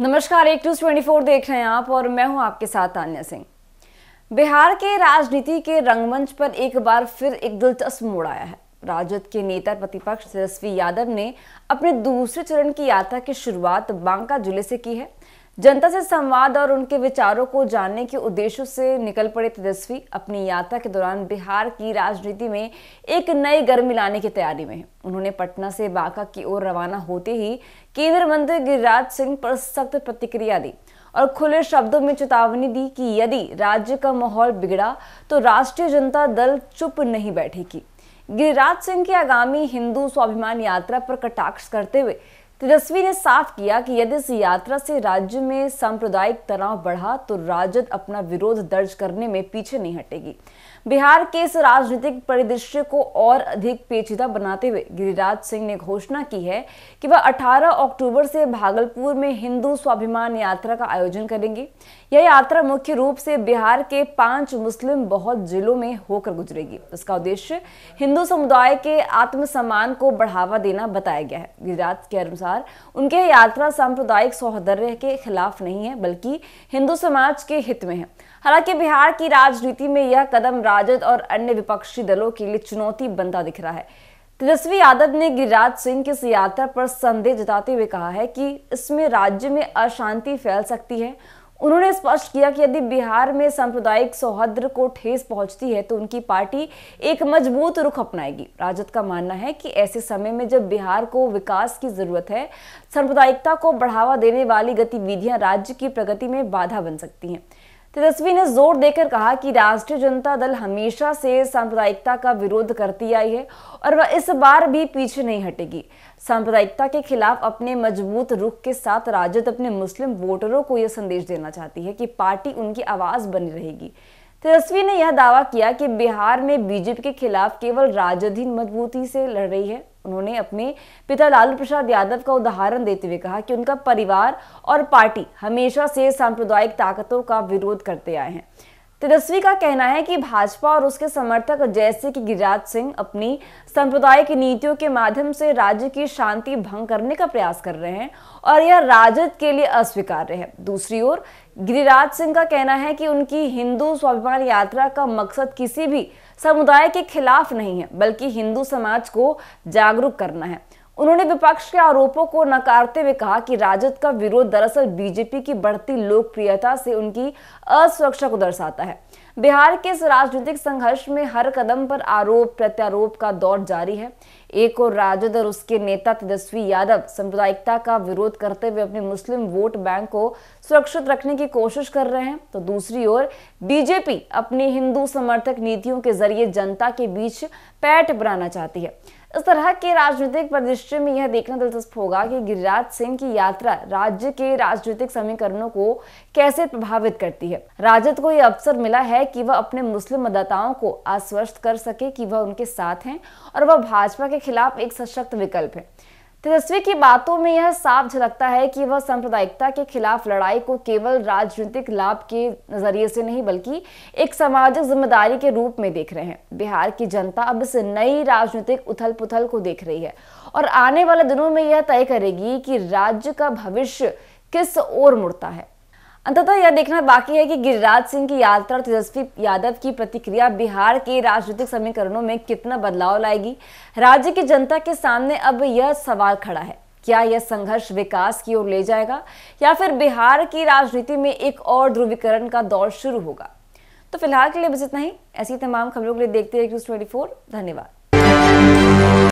नमस्कार एक news twenty four देख रहे हैं आप और मैं हूं आपके साथ तान्या सिंह बिहार के राजनीति के रंगमंच पर एक बार फिर एक दिलचस्प मोड़ आया है राजद के नेता प्रतिपक्ष तेजस्वी यादव ने अपने दूसरे चरण की यात्रा की शुरुआत बांका जिले से की है जनता से संवाद और उनके विचारों को जानने के उद्देश्य से निकल पड़े तेजस्वी अपनी यात्रा के दौरान बिहार की राजनीति में एक नई गर्मी लाने की तैयारी में उन्होंने पटना से बांका की ओर रवाना होते ही केंद्रीय मंत्री गिरिराज सिंह पर सख्त प्रतिक्रिया दी और खुले शब्दों में चेतावनी दी कि यदि राज्य का माहौल बिगड़ा तो राष्ट्रीय जनता दल चुप नहीं बैठेगी गिरिराज सिंह की आगामी हिंदू स्वाभिमान यात्रा पर कटाक्ष करते हुए तेजस्वी ने साफ किया कि यदि इस यात्रा से राज्य में सांप्रदायिक तनाव बढ़ा तो राजद अपना विरोध दर्ज करने में पीछे नहीं हटेगी बिहार के इस राजनीतिक परिदृश्य को और अधिक पेचीदा बनाते हुए गिरिराज सिंह ने घोषणा की है कि वह 18 अक्टूबर से भागलपुर में हिंदू स्वाभिमान यात्रा का आयोजन करेंगे यह यात्रा मुख्य रूप से बिहार के पांच मुस्लिम बहुत जिलों में होकर गुजरेगी इसका उद्देश्य हिंदू समुदाय के आत्मसम्मान को बढ़ावा देना बताया गया है गिरिराज के अनुसार अनुसार उनके यात्रा सांप्रदायिक सौहदर्य के खिलाफ नहीं है बल्कि हिंदू समाज के हित में है हालांकि बिहार की राजनीति में यह कदम राजद और अन्य विपक्षी दलों के लिए चुनौती बनता दिख रहा है तेजस्वी यादव ने गिरिराज सिंह की इस यात्रा पर संदेह जताते हुए कहा है कि इसमें राज्य में अशांति फैल सकती है उन्होंने स्पष्ट किया कि यदि बिहार में सांप्रदायिक सौहार्द को ठेस पहुंचती है तो उनकी पार्टी एक मजबूत रुख अपनाएगी राजद का मानना है कि ऐसे समय में जब बिहार को विकास की जरूरत है सांप्रदायिकता को बढ़ावा देने वाली गतिविधियां राज्य की प्रगति में बाधा बन सकती हैं तेजस्वी ने जोर देकर कहा कि राष्ट्रीय जनता दल हमेशा से सांप्रदायिकता का विरोध करती आई है और वह इस बार भी पीछे नहीं हटेगी सांप्रदायिकता के खिलाफ अपने मजबूत रुख के साथ राजद अपने मुस्लिम वोटरों को यह संदेश देना चाहती है कि पार्टी उनकी आवाज बनी रहेगी तेजस्वी ने यह दावा किया कि बिहार में बीजेपी के खिलाफ केवल राजद ही मजबूती से लड़ रही है उन्होंने अपने पिता लालू प्रसाद यादव का उदाहरण देते हुए कहा कि उनका परिवार और पार्टी हमेशा से सांप्रदायिक ताकतों का विरोध करते आए हैं तेजस्वी का कहना है कि भाजपा और उसके समर्थक जैसे कि गिरिराज सिंह अपनी सांप्रदायिक नीतियों के माध्यम से राज्य की शांति भंग करने का प्रयास कर रहे हैं और यह राजद के लिए अस्वीकार्य है दूसरी ओर गिरिराज सिंह का कहना है कि उनकी हिंदू स्वाभिमान यात्रा का मकसद किसी भी समुदाय के खिलाफ नहीं है बल्कि हिंदू समाज को जागरूक करना है उन्होंने विपक्ष के आरोपों को नकारते हुए कहा कि राजद का विरोध दरअसल बीजेपी की बढ़ती लोकप्रियता से उनकी असुरक्षा को दर्शाता है बिहार के इस राजनीतिक संघर्ष में हर कदम पर आरोप प्रत्यारोप का दौर जारी है एक और राजद और उसके नेता तेजस्वी यादव सांप्रदायिकता का विरोध करते हुए अपने मुस्लिम वोट बैंक को सुरक्षित रखने की कोशिश कर रहे हैं तो दूसरी ओर बीजेपी अपनी हिंदू समर्थक नीतियों के जरिए जनता के बीच पैठ बनाना चाहती है इस तरह के राजनीतिक परिदृश्य में यह देखना दिलचस्प होगा कि गिरिराज सिंह की यात्रा राज्य के राजनीतिक समीकरणों को कैसे प्रभावित करती है राजद को यह अवसर मिला है कि वह अपने मुस्लिम मतदाताओं को आश्वस्त कर सके कि वह उनके साथ हैं और वह भाजपा के खिलाफ एक सशक्त विकल्प है तेजस्वी की बातों में यह साफ झलकता है कि वह सांप्रदायिकता के खिलाफ लड़ाई को केवल राजनीतिक लाभ के नजरिए से नहीं बल्कि एक सामाजिक जिम्मेदारी के रूप में देख रहे हैं बिहार की जनता अब इस नई राजनीतिक उथल पुथल को देख रही है और आने वाले दिनों में यह तय करेगी कि राज्य का भविष्य किस ओर मुड़ता है अंततः यह देखना बाकी है कि गिरिराज सिंह की यात्रा और तेजस्वी यादव की प्रतिक्रिया बिहार के राजनीतिक समीकरणों में कितना बदलाव लाएगी राज्य की जनता के सामने अब यह सवाल खड़ा है क्या यह संघर्ष विकास की ओर ले जाएगा या फिर बिहार की राजनीति में एक और ध्रुवीकरण का दौर शुरू होगा तो फिलहाल के लिए बस इतना ही ऐसी तमाम खबरों के लिए देखते रहिए न्यूज ट्वेंटी धन्यवाद